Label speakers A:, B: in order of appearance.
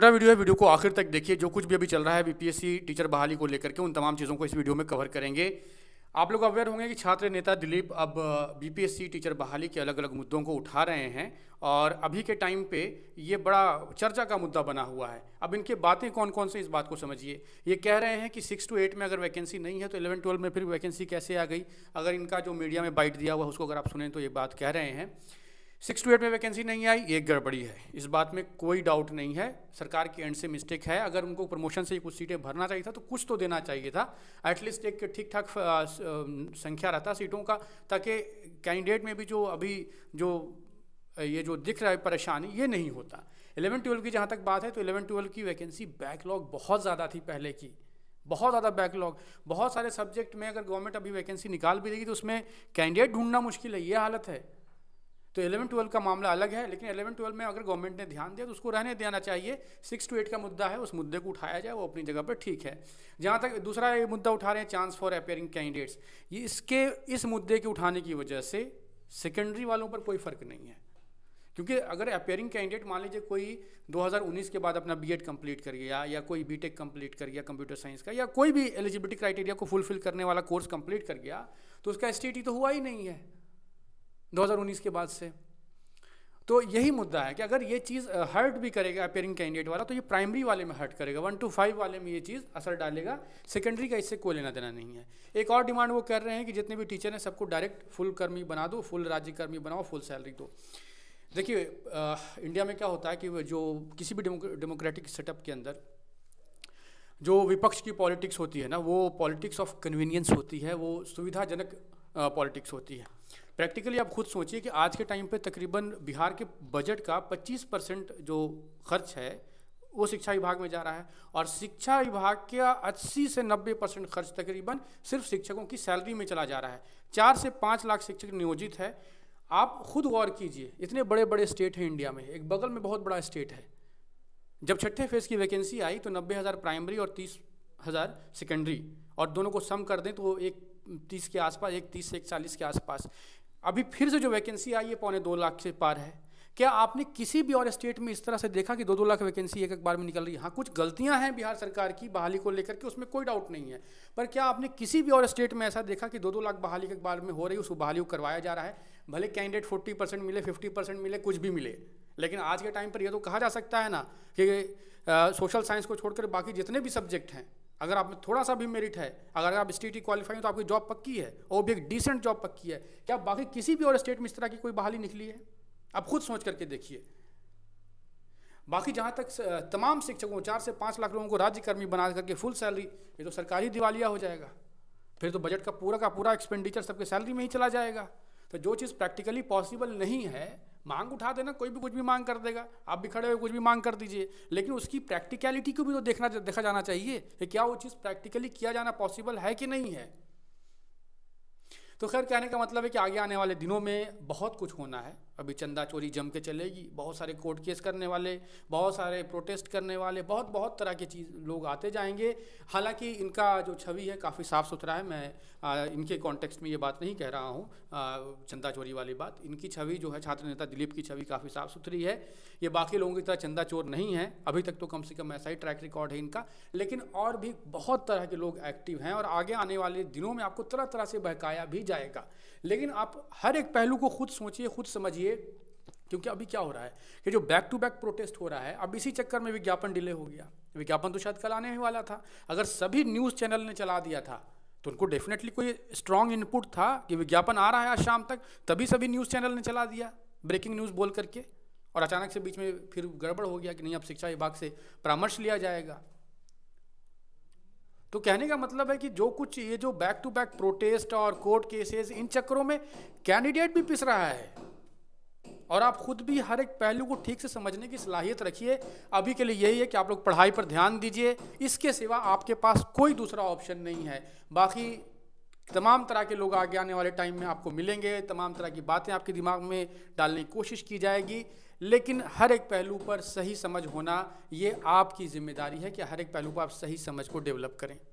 A: छोटा वीडियो है वीडियो को आखिर तक देखिए जो कुछ भी अभी चल रहा है बीपीएससी टीचर बहाली को लेकर के उन तमाम चीज़ों को इस वीडियो में कवर करेंगे आप लोग अवेयर होंगे कि छात्र नेता दिलीप अब बीपीएससी टीचर बहाली के अलग अलग मुद्दों को उठा रहे हैं और अभी के टाइम पे ये बड़ा चर्चा का मुद्दा बना हुआ है अब इनके बातें कौन कौन से इस बात को समझिए ये कह रहे हैं कि सिक्स टू एट में अगर वैकेंसी नहीं है तो इलेवन ट्वेल्व में फिर वैकेंसी कैसे आ गई अगर इनका जो मीडिया में बाइट दिया हुआ उसको अगर आप सुने तो ये बात कह रहे हैं सिक्स टू एट में वैकेंसी नहीं आई एक गड़बड़ी है इस बात में कोई डाउट नहीं है सरकार की एंड से मिस्टेक है अगर उनको प्रमोशन से ही कुछ सीटें भरना चाहिए था तो कुछ तो देना चाहिए था एटलीस्ट एक ठीक ठाक संख्या रहता सीटों का ताकि कैंडिडेट में भी जो अभी जो ये जो दिख रहा है परेशानी ये नहीं होता इलेवन ट्वेल्व की जहाँ तक बात है तो इलेवन ट्वेल्व की वैकेंसी बैकलॉग बहुत ज़्यादा थी पहले की बहुत ज़्यादा बैकलॉग बहुत सारे सब्जेक्ट में अगर गवर्नमेंट अभी वैकेंसी निकाल भी देगी तो उसमें कैंडिडेट ढूंढना मुश्किल है ये हालत है तो एलेवन ट्वेल्व का मामला अलग है लेकिन एलेवन ट्वेल्व में अगर गवर्नमेंट ने ध्यान दिया तो उसको रहने देना चाहिए सिक्स टू एट का मुद्दा है उस मुद्दे को उठाया जाए वो अपनी जगह पर ठीक है जहाँ तक दूसरा ये मुद्दा उठा रहे हैं चांस फॉर अपेयरिंग कैंडिडेट्स ये इसके इस मुद्दे के उठाने की वजह से सेकेंडरी वालों पर कोई फ़र्क नहीं है क्योंकि अगर अपेयरिंग कैंडिडेट मान लीजिए कोई 2019 के बाद अपना बी एड कम्प्लीट कर गया या कोई बी टेक कंप्लीट कर गया कंप्यूटर साइंस का या कोई भी एलिजिबिलिटी क्राइटेरिया को फुलफिल करने वाला कोर्स कंप्लीट कर गया तो उसका एस तो हुआ ही नहीं है 2019 के बाद से तो यही मुद्दा है कि अगर ये चीज़ हर्ट भी करेगा अपेयरिंग कैंडिडेट वाला तो ये प्राइमरी वाले में हर्ट करेगा वन टू फाइव वाले में ये चीज़ असर डालेगा सेकेंडरी का इससे कोई लेना देना नहीं है एक और डिमांड वो कर रहे हैं कि जितने भी टीचर हैं सबको डायरेक्ट फुल कर्मी बना दो फुल राज्यकर्मी बनाओ फुल सैलरी दो देखिए इंडिया में क्या होता है कि जो किसी भी डेमोक्रेटिक सेटअप के अंदर जो विपक्ष की पॉलिटिक्स होती है ना वो पॉलिटिक्स ऑफ कन्वीनियंस होती है वो सुविधाजनक पॉलिटिक्स होती है प्रैक्टिकली आप खुद सोचिए कि आज के टाइम पे तकरीबन बिहार के बजट का 25 परसेंट जो खर्च है वो शिक्षा विभाग में जा रहा है और शिक्षा विभाग का अस्सी से नब्बे परसेंट खर्च तकरीबन सिर्फ शिक्षकों की सैलरी में चला जा रहा है चार से पाँच लाख शिक्षक नियोजित है आप खुद गौर कीजिए इतने बड़े बड़े स्टेट हैं इंडिया में एक बगल में बहुत बड़ा स्टेट है जब छठे फेज़ की वैकेंसी आई तो नब्बे हज़ार प्राइमरी और तीस हज़ार सेकेंडरी और दोनों को सम कर दें तो एक तीस के आसपास एक तीस से एक चालीस के आसपास अभी फिर से जो वैकेंसी आई है पौने दो लाख से पार है क्या आपने किसी भी और स्टेट में इस तरह से देखा कि दो दो लाख वैकेंसी एक एक बार में निकल रही है हाँ कुछ गलतियां हैं बिहार सरकार की बहाली को लेकर के उसमें कोई डाउट नहीं है पर क्या आपने किसी भी और स्टेट में ऐसा देखा कि दो दो लाख बहाली एक बार में हो रही है उसको बहाली को करवाया जा रहा है भले कैंडिडेट फोर्टी परसेंट मिले फिफ्टी परसेंट मिले कुछ भी मिले लेकिन आज के टाइम पर यह तो कहा जा सकता है ना कि सोशल साइंस को छोड़कर बाकी जितने भी सब्जेक्ट हैं अगर आप में थोड़ा सा भी मेरिट है अगर आप स्टेट की क्वालिफाई हो तो आपकी जॉब पक्की है और वो भी एक डिसेंट जॉब पक्की है क्या बाकी किसी भी और स्टेट में इस तरह की कोई बहाली निकली है आप खुद सोच करके देखिए बाकी जहाँ तक तमाम शिक्षकों चार से पाँच लाख लोगों को राज्य कर्मी बना करके फुल सैलरी ये तो सरकारी दिवालिया हो जाएगा फिर तो बजट का पूरा का पूरा एक्सपेंडिचर सबके सैलरी में ही चला जाएगा तो जो चीज़ प्रैक्टिकली पॉसिबल नहीं है मांग उठा देना कोई भी कुछ भी मांग कर देगा आप भी खड़े हो कुछ भी मांग कर दीजिए लेकिन उसकी प्रैक्टिकलिटी को भी तो देखना देखा जाना चाहिए कि क्या वो चीज़ प्रैक्टिकली किया जाना पॉसिबल है कि नहीं है तो खैर कहने का मतलब है कि आगे आने वाले दिनों में बहुत कुछ होना है अभी चंदा चोरी जम के चलेगी बहुत सारे कोर्ट केस करने वाले बहुत सारे प्रोटेस्ट करने वाले बहुत बहुत तरह के चीज़ लोग आते जाएंगे हालांकि इनका जो छवि है काफ़ी साफ़ सुथरा है मैं आ, इनके कॉन्टेक्स्ट में ये बात नहीं कह रहा हूँ चंदा चोरी वाली बात इनकी छवि जो है छात्र नेता दिलीप की छवि काफ़ी साफ़ सुथरी है ये बाकी लोगों की तरह चंदा चोर नहीं है अभी तक तो कम से कम ऐसा ही ट्रैक रिकॉर्ड है इनका लेकिन और भी बहुत तरह के लोग एक्टिव हैं और आगे आने वाले दिनों में आपको तरह तरह से बहकाया भी जाएगा लेकिन आप हर एक पहलू को खुद सोचिए खुद समझिए इसलिए क्योंकि अभी क्या हो रहा है कि जो बैक टू बैक प्रोटेस्ट हो रहा है अब इसी चक्कर में विज्ञापन डिले हो गया विज्ञापन तो शायद कल आने ही वाला था अगर सभी न्यूज़ चैनल ने चला दिया था तो उनको डेफिनेटली कोई स्ट्रांग इनपुट था कि विज्ञापन आ रहा है आज शाम तक तभी सभी न्यूज़ चैनल ने चला दिया ब्रेकिंग न्यूज़ बोल करके और अचानक से बीच में फिर गड़बड़ हो गया कि नहीं अब शिक्षा विभाग से परामर्श लिया जाएगा तो कहने का मतलब है कि जो कुछ ये जो बैक टू बैक प्रोटेस्ट और कोर्ट केसेस इन चक्करों में कैंडिडेट भी पिस रहा है और आप खुद भी हर एक पहलू को ठीक से समझने की सलाहियत रखिए अभी के लिए यही है कि आप लोग पढ़ाई पर ध्यान दीजिए इसके सिवा आपके पास कोई दूसरा ऑप्शन नहीं है बाकी तमाम तरह के लोग आगे आने वाले टाइम में आपको मिलेंगे तमाम तरह की बातें आपके दिमाग में डालने की कोशिश की जाएगी लेकिन हर एक पहलू पर सही समझ होना ये आपकी जिम्मेदारी है कि हर एक पहलू पर आप सही समझ को डेवलप करें